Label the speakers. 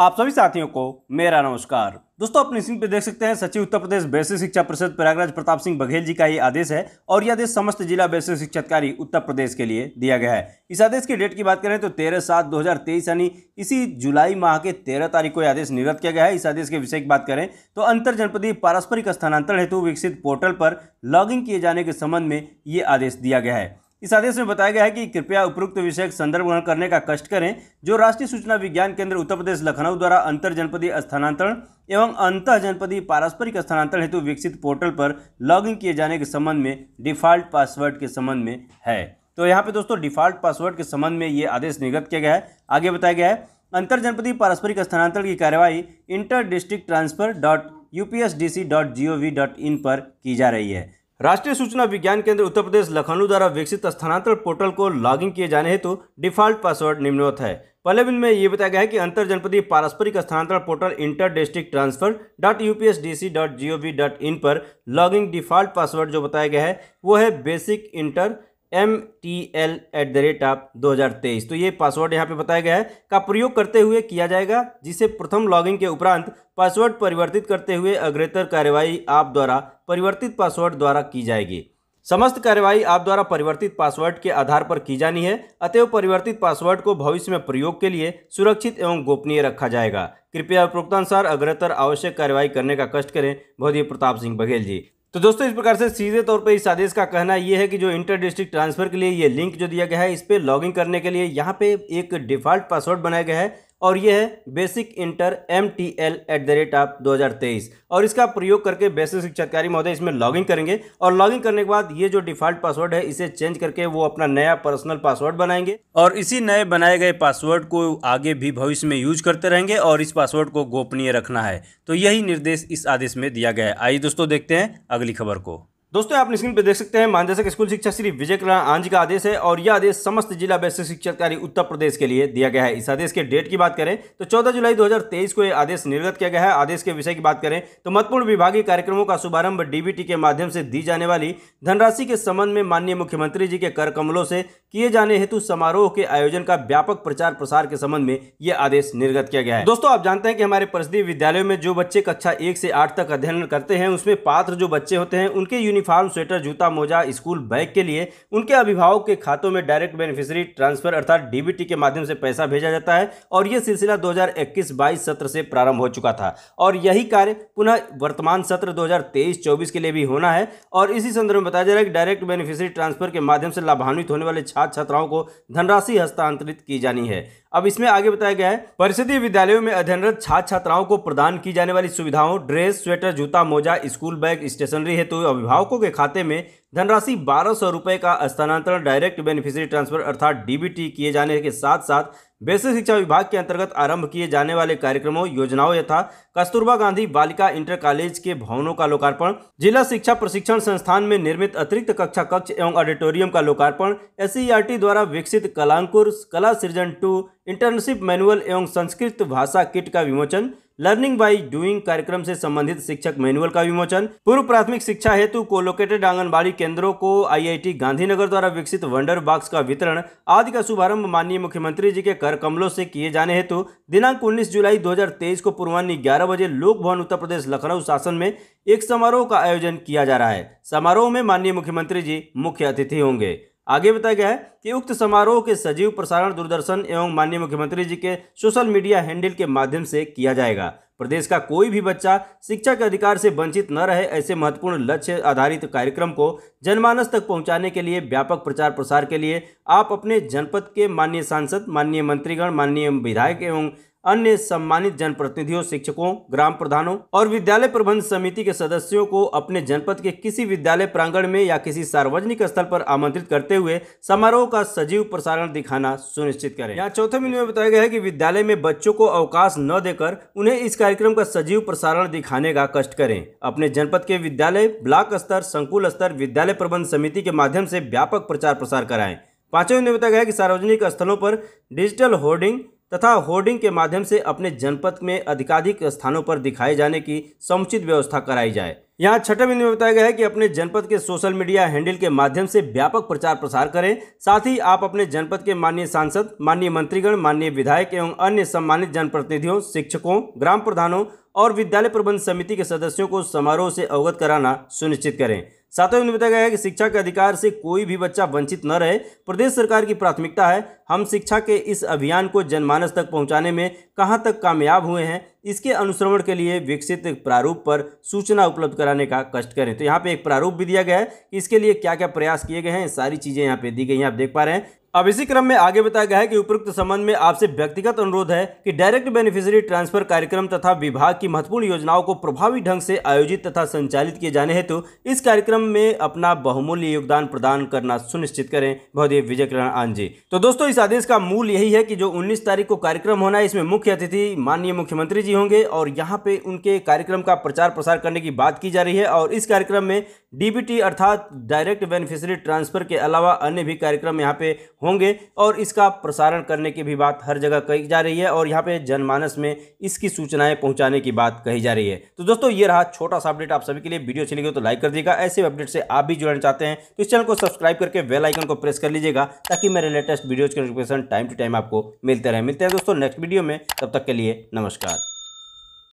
Speaker 1: आप सभी साथियों को मेरा नमस्कार दोस्तों अपने स्क्रीन पर देख सकते हैं सचिव उत्तर प्रदेश बेसिक शिक्षा परिषद प्रयागराज प्रताप सिंह बघेल जी का ये आदेश है और यह आदेश समस्त जिला बेसिक शिक्षाधिकारी उत्तर प्रदेश के लिए दिया गया है इस आदेश की डेट की बात करें तो तेरह सात दो हज़ार तेईस यानी इसी जुलाई माह के तेरह तारीख को यह आदेश निरत किया गया है इस आदेश के विषय की बात करें तो अंतर जनपदीय पारस्परिक स्थानांतरण हेतु विकसित पोर्टल पर लॉग किए जाने के संबंध में ये आदेश दिया गया है इस आदेश में बताया गया है कि कृपया उपयुक्त विषय संदर्भ ग्रहण करने का कष्ट करें जो राष्ट्रीय सूचना विज्ञान केंद्र उत्तर प्रदेश लखनऊ द्वारा अंतर जनपदीय स्थानांतरण एवं अंत जनपदीय पारस्परिक स्थानांतरण हेतु विकसित पोर्टल पर लॉगिन किए जाने के संबंध में डिफॉल्ट पासवर्ड के संबंध में है तो यहाँ पे दोस्तों डिफॉल्ट पासवर्ड के संबंध में ये आदेश निर्गत किया गया है आगे बताया गया है अंतर जनपदीय पारस्परिक स्थानांतरण की कार्यवाही inter district transfer dot U पर की जा रही है राष्ट्रीय सूचना विज्ञान केंद्र उत्तर प्रदेश लखनऊ द्वारा विकसित स्थानांतरण पोर्टल को लॉगिंग किए जाने हेतु डिफॉल्ट पासवर्ड निम्नवत है पहले बिल में ये बताया गया है कि अंतर जनपदीय पारस्परिक स्थानांतरण portal inter district transfer dot U P S D C dot G O V dot in पर इन डिफॉल्ट पासवर्ड जो बताया गया है वो है basic inter M T L at the rate of दो हज़ार तेईस तो ये पासवर्ड यहाँ पे बताया गया है का प्रयोग करते हुए किया जाएगा जिसे प्रथम लॉगिन के उपरांत पासवर्ड परिवर्तित करते हुए अग्रेतर कार्यवाही आप द्वारा परिवर्तित पासवर्ड द्वारा की जाएगी समस्त कार्यवाही आप द्वारा परिवर्तित पासवर्ड के आधार पर की जानी है अतएव परिवर्तित पासवर्ड को भविष्य में प्रयोग के लिए सुरक्षित एवं गोपनीय रखा जाएगा कृपया उपरोक्तानुसार अग्रतर आवश्यक कार्यवाही करने का कष्ट करें भौदीय प्रताप सिंह बघेल जी तो दोस्तों इस प्रकार से सीधे तौर पर इस आदेश का कहना यह है कि जो इंटर डिस्ट्रिक्ट ट्रांसफर के लिए ये लिंक जो दिया गया है इस पर लॉगिन करने के लिए यहाँ पे एक डिफॉल्ट पासवर्ड बनाया गया है और ये है basic inter M T L at the rate of दो हज़ार तेईस और इसका प्रयोग करके बेसिक शिक्षाकारी महोदय इसमें लॉगिन करेंगे और लॉगिन करने के बाद ये जो डिफॉल्ट पासवर्ड है इसे चेंज करके वो अपना नया पर्सनल पासवर्ड बनाएंगे और इसी नए बनाए गए पासवर्ड को आगे भी भविष्य में यूज करते रहेंगे और इस पासवर्ड को गोपनीय रखना है तो यही निर्देश इस आदेश में दिया गया है आइए दोस्तों देखते हैं अगली खबर को दोस्तों आप स्क्रीन पर देख सकते हैं मानदेशक स्कूल शिक्षा श्री विजय कल्याण आंज का आदेश है और यह आदेश समस्त जिला बेसिक शिक्षाधिकारी उत्तर प्रदेश के लिए दिया गया है इस आदेश के डेट की बात करें तो 14 जुलाई 2023 को यह आदेश निर्गत किया गया है आदेश के विषय की बात करें तो महत्वपूर्ण विभागीय कार्यक्रमों का शुभारंभ डीबीटी के माध्यम से दी जाने वाली धनराशि के संबंध में माननीय मुख्यमंत्री जी के कर कमलों से किए जाने हेतु समारोह के आयोजन का व्यापक प्रचार प्रसार के संबंध में यह आदेश निर्गत किया गया है दोस्तों आप जानते हैं कि हमारे प्रसिद्ध विद्यालयों में जो बच्चे कक्षा एक से आठ तक अध्ययन करते हैं उसमें पात्र जो बच्चे होते हैं उनके यूनिट यूनिफॉर्म स्वेटर जूता मोजा स्कूल बैग के लिए उनके अभिभावक के खातों में डायरेक्ट बेनिफिशरी ट्रांसफर अर्थात डीबीटी के माध्यम से पैसा भेजा जाता है और यह सिलसिला 2021-22 सत्र से प्रारंभ हो चुका था और यही कार्य पुनः वर्तमान सत्र 2023-24 के लिए भी होना है और इसी संदर्भ में बताया जा रहा है कि डायरेक्ट बेनिफिशरी ट्रांसफर के माध्यम से लाभान्वित होने वाले छात्र छात्राओं को धनराशि हस्तांतरित की जानी है अब इसमें आगे बताया गया है परिषदीय विद्यालयों में अध्ययनरत छात्र छात्राओं को प्रदान की जाने वाली सुविधाओं ड्रेस स्वेटर जूता मोजा स्कूल बैग स्टेशनरी हेतु अभिभावक ग्राहकों के खाते में धनराशि बारह सौ रुपये का स्थानांतरण डायरेक्ट बेनिफिशियरी ट्रांसफर अर्थात डीबीटी किए जाने के साथ साथ बेसिक शिक्षा विभाग के अंतर्गत आरंभ किए जाने वाले कार्यक्रमों योजनाओं यथा कस्तूरबा गांधी बालिका इंटर कॉलेज के भवनों का लोकार्पण जिला शिक्षा प्रशिक्षण संस्थान में निर्मित अतिरिक्त कक्षा कक्ष एवं ऑडिटोरियम का लोकार्पण एस e e द्वारा विकसित कलांकुर कला सृजन टू इंटर्नशिप मैनुअल एवं संस्कृत भाषा किट का विमोचन लर्निंग बाय डूइंग कार्यक्रम से संबंधित शिक्षक मैनुअल का विमोचन पूर्व प्राथमिक शिक्षा हेतु कोलोकेटेड आंगनबाड़ी केंद्रों को आईआईटी गांधीनगर द्वारा विकसित वंडर बॉक्स का वितरण आदि का शुभारंभ माननीय मुख्यमंत्री जी के कर कमलों से किए जाने हेतु दिनांक 19 जुलाई 2023 को पूर्वान्ह ग्यारह बजे लोक भवन उत्तर प्रदेश लखनऊ शासन में एक समारोह का आयोजन किया जा रहा है समारोह में माननीय मुख्यमंत्री जी मुख्य अतिथि होंगे आगे बताया गया है कि उक्त समारोह के सजीव प्रसारण दूरदर्शन एवं माननीय मुख्यमंत्री जी के सोशल मीडिया हैंडल के माध्यम से किया जाएगा प्रदेश का कोई भी बच्चा शिक्षा के अधिकार से वंचित न रहे ऐसे महत्वपूर्ण लक्ष्य आधारित कार्यक्रम को जनमानस तक पहुंचाने के लिए व्यापक प्रचार प्रसार के लिए आप अपने जनपद के माननीय सांसद माननीय मंत्रीगण माननीय विधायक एवं अन्य सम्मानित जनप्रतिनिधियों शिक्षकों ग्राम प्रधानों और विद्यालय प्रबंध समिति के सदस्यों को अपने जनपद के किसी विद्यालय प्रांगण में या किसी सार्वजनिक स्थल पर आमंत्रित करते हुए समारोह का सजीव प्रसारण दिखाना सुनिश्चित करें यहाँ चौथे मिनट में बताया गया है कि विद्यालय में बच्चों को अवकाश न देकर उन्हें इस कार्य कार्यक्रम का सजीव प्रसारण दिखाने का कष्ट करें अपने जनपद के विद्यालय ब्लॉक स्तर संकुल स्तर विद्यालय प्रबंध समिति के माध्यम से व्यापक प्रचार प्रसार कराएं पांचवें बताया गया कि सार्वजनिक स्थलों पर डिजिटल होर्डिंग तथा होर्डिंग के माध्यम से अपने जनपद में अधिकाधिक स्थानों पर दिखाए जाने की समुचित व्यवस्था कराई जाए यहाँ छठे बिंदु में बताया गया है कि अपने जनपद के सोशल मीडिया हैंडल के माध्यम से व्यापक प्रचार प्रसार करें साथ ही आप अपने जनपद के माननीय सांसद माननीय मंत्रीगण माननीय विधायक एवं अन्य सम्मानित जनप्रतिनिधियों शिक्षकों ग्राम प्रधानों और विद्यालय प्रबंध समिति के सदस्यों को समारोह से अवगत कराना सुनिश्चित करें साथ ही उन्हें बताया गया है कि शिक्षा के अधिकार से कोई भी बच्चा वंचित न रहे प्रदेश सरकार की प्राथमिकता है हम शिक्षा के इस अभियान को जनमानस तक पहुंचाने में कहां तक कामयाब हुए हैं इसके अनुश्रवण के लिए विकसित प्रारूप पर सूचना उपलब्ध कराने का कष्ट करें तो यहाँ पे एक प्रारूप भी दिया गया है कि इसके लिए क्या क्या प्रयास किए गए हैं सारी चीज़ें यहाँ पर दी गई हैं आप देख पा रहे हैं अब इसी क्रम में आगे बताया गया है कि उपयुक्त संबंध में आपसे व्यक्तिगत अनुरोध है कि डायरेक्ट बेनिफिशियरी ट्रांसफर कार्यक्रम तथा विभाग की महत्वपूर्ण योजनाओं को प्रभावी ढंग से आयोजित तथा संचालित किए जाने हेतु तो इस कार्यक्रम में अपना बहुमूल्य योगदान प्रदान करना सुनिश्चित करें भौदेव विजय किरण आंजी तो दोस्तों इस आदेश का मूल यही है कि जो उन्नीस तारीख को कार्यक्रम होना है इसमें मुख्य अतिथि माननीय मुख्यमंत्री जी होंगे और यहाँ पे उनके कार्यक्रम का प्रचार प्रसार करने की बात की जा रही है और इस कार्यक्रम में डीबीटी अर्थात डायरेक्ट बेनिफिशियरी ट्रांसफर के अलावा अन्य भी कार्यक्रम यहाँ पे होंगे और इसका प्रसारण करने की भी बात हर जगह कही जा रही है और यहाँ पे जनमानस में इसकी सूचनाएं पहुँचाने की बात कही जा रही है तो दोस्तों ये रहा छोटा सा अपडेट आप सभी के लिए वीडियो अच्छी लगी तो लाइक कर दीजिएगा ऐसे अपडेट से आप भी जुड़ना चाहते हैं तो इस चैनल को सब्सक्राइब करके वेलाइकन आइकन को प्रेस कर लीजिएगा ताकि मेरे लेटेस्ट वीडियोज़ के नोटिफिकेशन टाइम टू टाइम आपको मिलते रहे मिलते हैं दोस्तों नेक्स्ट वीडियो में तब तक के लिए नमस्कार